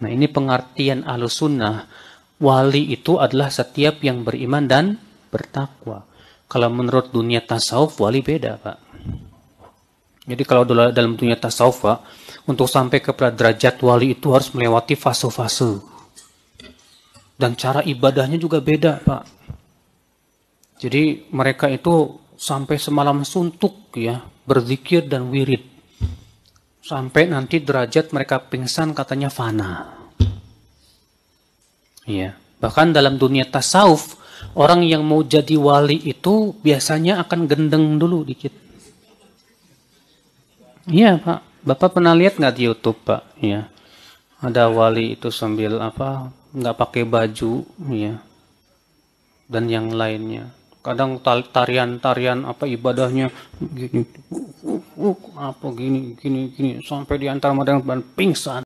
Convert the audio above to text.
Nah ini pengertian ahlu sunnah. Wali itu adalah setiap yang beriman dan bertakwa. Kalau menurut dunia tasawuf, wali beda Pak. Jadi kalau dalam dunia tasawuf Pak, untuk sampai ke derajat wali itu harus melewati fase-fase. Dan cara ibadahnya juga beda Pak. Jadi mereka itu sampai semalam suntuk ya, berzikir dan wirid sampai nanti derajat mereka pingsan katanya fana. ya Bahkan dalam dunia tasawuf, orang yang mau jadi wali itu biasanya akan gendeng dulu dikit. Iya, Pak. Bapak pernah lihat nggak di YouTube, Pak? Iya. Ada wali itu sambil apa? nggak pakai baju, ya. Dan yang lainnya kadang tarian-tarian apa ibadahnya gini uh, uh, uh, apa gini gini gini sampai diantar madang pingsan